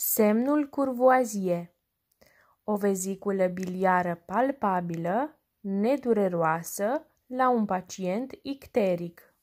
Semnul curvoazie O veziculă biliară palpabilă, nedureroasă, la un pacient icteric.